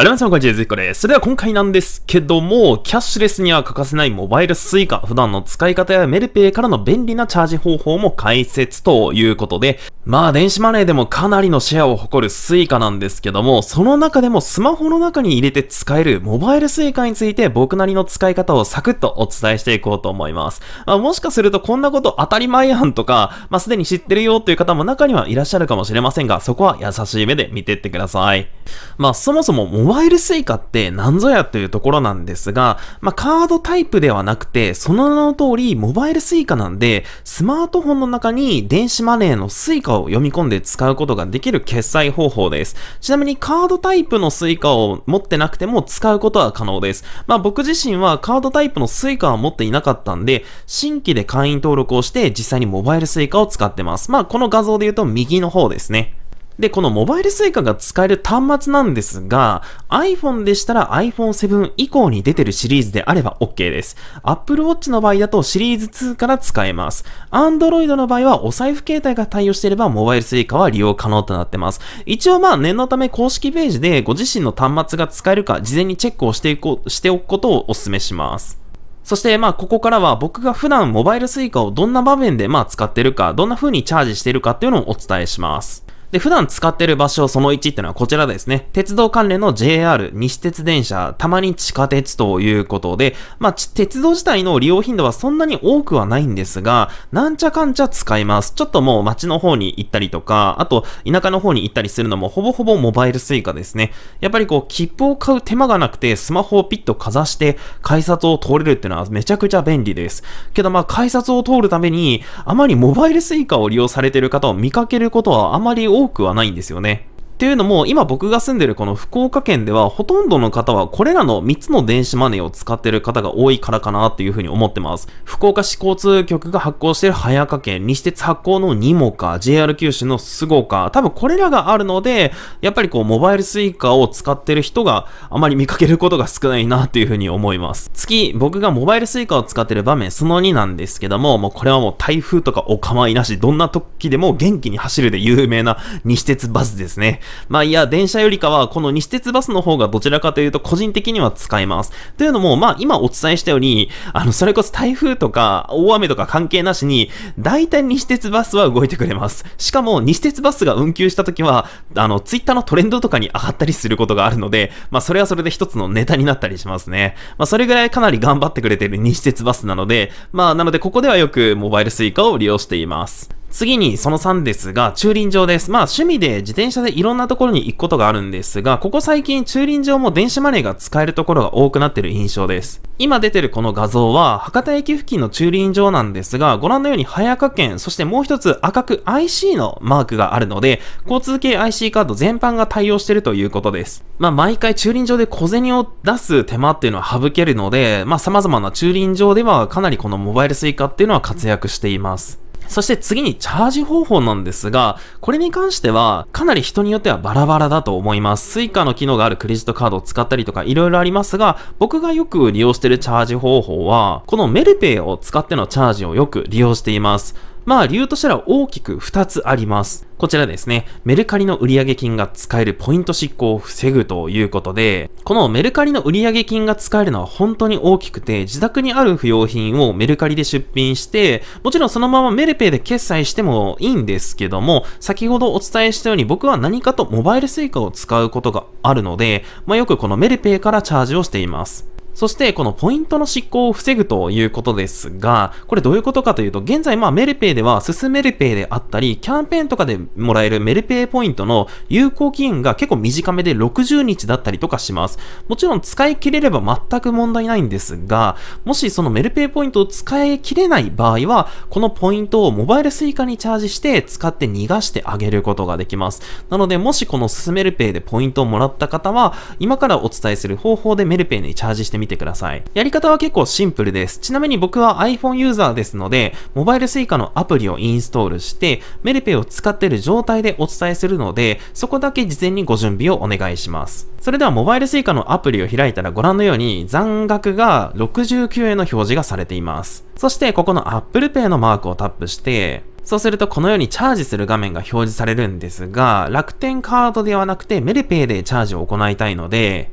あ皆さんこんにちは、ずこです。それでは今回なんですけども、キャッシュレスには欠かせないモバイル suica、普段の使い方やメルペイからの便利なチャージ方法も解説ということで、まあ電子マネーでもかなりのシェアを誇る suica なんですけども、その中でもスマホの中に入れて使えるモバイル suica について僕なりの使い方をサクッとお伝えしていこうと思います。まあ、もしかするとこんなこと当たり前やんとか、まあすでに知ってるよという方も中にはいらっしゃるかもしれませんが、そこは優しい目で見てってください。まあそもそもバイルスイカって何ぞやというところなんですが、まあ、カードタイプではなくて、その名の通り、モバイルスイカなんで、スマートフォンの中に電子マネーのスイカを読み込んで使うことができる決済方法です。ちなみにカードタイプのスイカを持ってなくても使うことは可能です。まあ、僕自身はカードタイプのスイカは持っていなかったんで、新規で会員登録をして実際にモバイルスイカを使ってます。まあ、この画像で言うと右の方ですね。で、このモバイル suica が使える端末なんですが、iPhone でしたら iPhone7 以降に出てるシリーズであれば OK です。Apple Watch の場合だとシリーズ2から使えます。Android の場合はお財布携帯が対応していればモバイル suica は利用可能となってます。一応まあ念のため公式ページでご自身の端末が使えるか事前にチェックをしていこう、しておくことをお勧めします。そして、まあ、ここからは僕が普段モバイル suica をどんな場面で、まあ、使ってるか、どんな風にチャージしてるかっていうのをお伝えします。で、普段使ってる場所その1ってのはこちらですね。鉄道関連の JR、西鉄電車、たまに地下鉄ということで、まあ、鉄道自体の利用頻度はそんなに多くはないんですが、なんちゃかんちゃ使います。ちょっともう街の方に行ったりとか、あと田舎の方に行ったりするのもほぼほぼモバイル suica ですね。やっぱりこう、切符を買う手間がなくて、スマホをピッとかざして、改札を通れるっていうのはめちゃくちゃ便利です。けどまあ、改札を通るために、あまりモバイル suica を利用されてる方を見かけることはあまり多多くはないんですよね。というのも、今僕が住んでるこの福岡県では、ほとんどの方はこれらの3つの電子マネーを使ってる方が多いからかなっていうふうに思ってます。福岡市交通局が発行している早川県、西鉄発行のニモカ、JR 九州のスゴか、多分これらがあるので、やっぱりこう、モバイルスイカを使ってる人があまり見かけることが少ないなっていうふうに思います。次、僕がモバイルスイカを使ってる場面、その2なんですけども、もうこれはもう台風とかお構いなし、どんな時でも元気に走るで有名な西鉄バスですね。まあいや、電車よりかは、この西鉄バスの方がどちらかというと個人的には使えます。というのも、まあ今お伝えしたように、あの、それこそ台風とか大雨とか関係なしに、大体西鉄バスは動いてくれます。しかも、西鉄バスが運休した時は、あの、ツイッターのトレンドとかに上がったりすることがあるので、まあそれはそれで一つのネタになったりしますね。まあそれぐらいかなり頑張ってくれてる西鉄バスなので、まあなのでここではよくモバイル suica を利用しています。次にその3ですが、駐輪場です。まあ趣味で自転車でいろんなところに行くことがあるんですが、ここ最近駐輪場も電子マネーが使えるところが多くなってる印象です。今出てるこの画像は博多駅付近の駐輪場なんですが、ご覧のように早川県、そしてもう一つ赤く IC のマークがあるので、交通系 IC カード全般が対応してるということです。まあ毎回駐輪場で小銭を出す手間っていうのは省けるので、まあ様々な駐輪場ではかなりこのモバイル suica っていうのは活躍しています。そして次にチャージ方法なんですが、これに関してはかなり人によってはバラバラだと思います。スイカの機能があるクレジットカードを使ったりとか色々ありますが、僕がよく利用しているチャージ方法は、このメルペイを使ってのチャージをよく利用しています。まあ理由としたら大きく2つあります。こちらですね、メルカリの売上金が使えるポイント執行を防ぐということで、このメルカリの売上金が使えるのは本当に大きくて、自宅にある不要品をメルカリで出品して、もちろんそのままメルペイで決済してもいいんですけども、先ほどお伝えしたように僕は何かとモバイル suica を使うことがあるので、まあ、よくこのメルペイからチャージをしています。そして、このポイントの執行を防ぐということですが、これどういうことかというと、現在、まあ、メルペイでは、進すメルペイであったり、キャンペーンとかでもらえるメルペイポイントの有効期限が結構短めで60日だったりとかします。もちろん、使い切れれば全く問題ないんですが、もしそのメルペイポイントを使い切れない場合は、このポイントをモバイルスイカにチャージして、使って逃がしてあげることができます。なので、もしこの進すメルペイでポイントをもらった方は、今からお伝えする方法でメルペイにチャージしてみてください。やり方は結構シンプルです。ちなみに僕は iPhone ユーザーですので、モバイル Suica のアプリをインストールして、メルペイを使ってる状態でお伝えするので、そこだけ事前にご準備をお願いします。それではモバイル Suica のアプリを開いたらご覧のように残額が69円の表示がされています。そしてここの Apple Pay のマークをタップして、そうするとこのようにチャージする画面が表示されるんですが、楽天カードではなくてメルペイでチャージを行いたいので、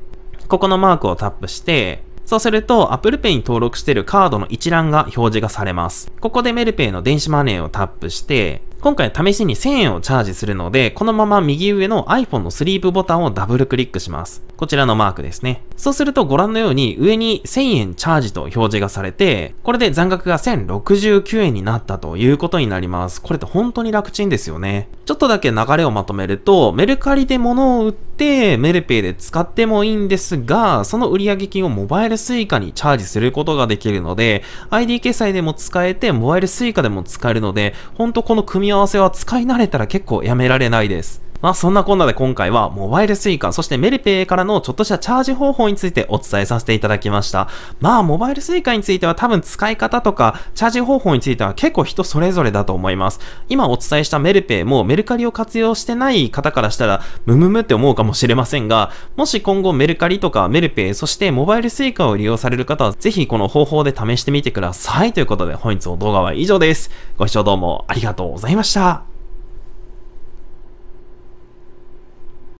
ここのマークをタップして、そうすると Apple Pay に登録しているカードの一覧が表示がされます。ここでメルペイの電子マネーをタップして、今回試しに1000円をチャージするので、このまま右上の iPhone のスリープボタンをダブルクリックします。こちらのマークですね。そうするとご覧のように上に1000円チャージと表示がされて、これで残額が1069円になったということになります。これって本当に楽ちんですよね。ちょっとだけ流れをまとめると、メルカリで物を売って、メルペイで使ってもいいんですが、その売上金をモバイル suica にチャージすることができるので、ID 決済でも使えて、モバイル suica でも使えるので、ほんとこの組み合わせは使い慣れたら結構やめられないです。まあそんなこんなで今回はモバイル suica そしてメルペイからのちょっとしたチャージ方法についてお伝えさせていただきました。まあモバイル suica については多分使い方とかチャージ方法については結構人それぞれだと思います。今お伝えしたメルペイもメルカリを活用してない方からしたらムムムって思うかもしれませんが、もし今後メルカリとかメルペイそしてモバイル suica を利用される方はぜひこの方法で試してみてくださいということで本日の動画は以上です。ご視聴どうもありがとうございました。